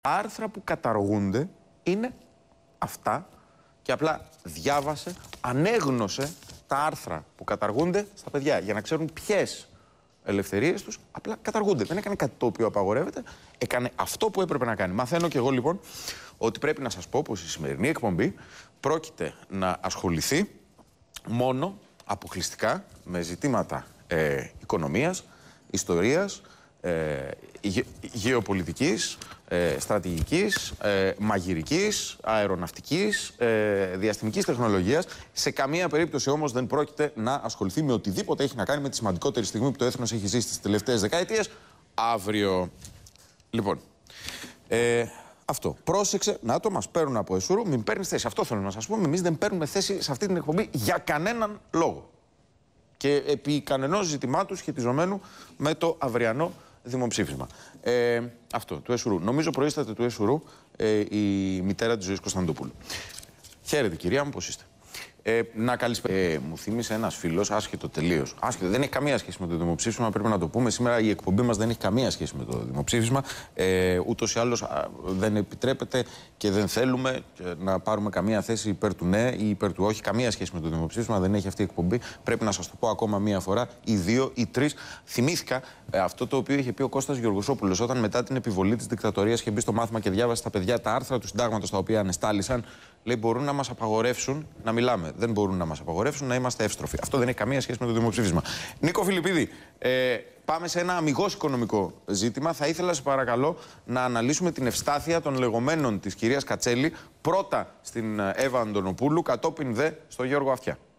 άρθρα που καταργούνται είναι αυτά και απλά διάβασε, ανέγνωσε τα άρθρα που καταργούνται στα παιδιά για να ξέρουν ποιες ελευθερίες τους απλά καταργούνται. Δεν έκανε κάτι το οποίο απαγορεύεται, έκανε αυτό που έπρεπε να κάνει. Μαθαίνω κι εγώ λοιπόν ότι πρέπει να σας πω πως η σημερινή εκπομπή πρόκειται να ασχοληθεί μόνο αποκλειστικά με ζητήματα ε, οικονομίας, ιστορίας, ε, γεωπολιτικής, ε, στρατηγικής, ε, μαγειρικής, αεροναυτικής, ε, διαστημικής τεχνολογίας. Σε καμία περίπτωση όμως δεν πρόκειται να ασχοληθεί με οτιδήποτε έχει να κάνει με τη σημαντικότερη στιγμή που το έθνος έχει ζήσει στις τελευταίες δεκαετίες, αύριο. Λοιπόν, ε, αυτό. Πρόσεξε, να το μας παίρνουν από εσούρου, μην παίρνεις θέση. Αυτό θέλω να σας πούμε. εμείς δεν παίρνουμε θέση σε αυτή την εκπομπή για κανέναν λόγο. Και επί κανενός ζητημάτους σχετιζομένου με το αυριανό δημοψήφισμα. Ε, αυτό, του Εσουρού. Νομίζω προείσταται του Εσουρού ε, η μητέρα της Ζωής Κωνσταντοπούλου. Χαίρετε, κυρία μου, πώς είστε. Ε, να καλησπέρα. Ε, μου θύμισε ένας φίλος, άσχετο τελείως. Άσχετο, δεν έχει καμία σχέση με το δημοψήφισμα, πρέπει να το πούμε. Σήμερα η εκπομπή μας δεν έχει καμία σχέση με το δημοψήφισμα. Ε, Ούτως ή άλλως δεν επιτρέπεται και δεν θέλουμε ε, να πάρουμε καμία θέση υπέρ του ναι ή υπέρ του όχι. Καμία σχέση με το δημοψήφισμα δεν έχει αυτή η εκπομπή. Πρέπει να σας το πω ακόμα μία φορά, ή δύο ή τρεις. Θυμήθηκα ε, αυτό το οποίο είχε πει ο Κώστας Γεωργοσόπουλος όταν μετά την επιβολή της δικτατορίας είχε μπει στο μάθημα και διάβασε τα παιδιά τα άρθρα του συντάγματος τα οποία ανεστάλησαν. Λέει μπορούν να μας απαγορεύσουν να μιλάμε δεν μπορούν να μας απαγορεύσουν να είμαστε εύστροφοι. Αυτό δεν έχει καμία σχέση με το δημοψήφισμα. Νίκο Φιλιππίδη, ε, πάμε σε ένα αμυγός οικονομικό ζήτημα. Θα ήθελα, σε παρακαλώ, να αναλύσουμε την ευστάθεια των λεγόμενων της κυρίας Κατσέλη πρώτα στην ε, Εύα Αντωνοπούλου, κατόπιν δε στο Γιώργο Αυτιά.